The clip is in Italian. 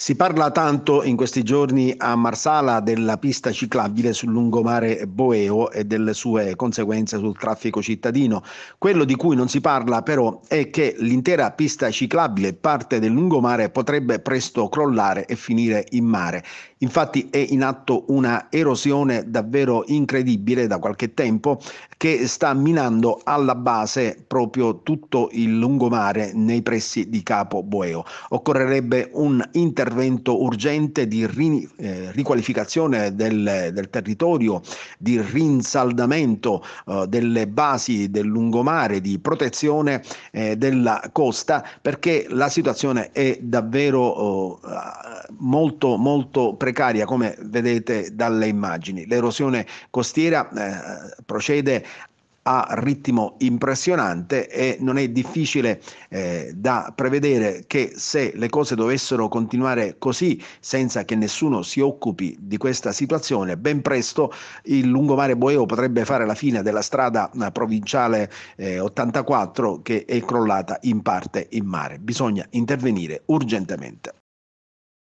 Si parla tanto in questi giorni a Marsala della pista ciclabile sul lungomare Boeo e delle sue conseguenze sul traffico cittadino. Quello di cui non si parla però è che l'intera pista ciclabile, parte del lungomare, potrebbe presto crollare e finire in mare. Infatti è in atto una erosione davvero incredibile da qualche tempo che sta minando alla base proprio tutto il lungomare nei pressi di Capo Boeo. Occorrerebbe un intervento intervento urgente di ri, eh, riqualificazione del, del, territorio, di rinsaldamento eh, delle basi del lungomare, di protezione eh, della costa, perché la situazione è davvero oh, eh, molto, molto precaria, come vedete dalle immagini. L'erosione costiera eh, procede a ritmo impressionante e non è difficile eh, da prevedere che se le cose dovessero continuare così senza che nessuno si occupi di questa situazione, ben presto il lungomare Boeo potrebbe fare la fine della strada eh, provinciale eh, 84 che è crollata in parte in mare. Bisogna intervenire urgentemente.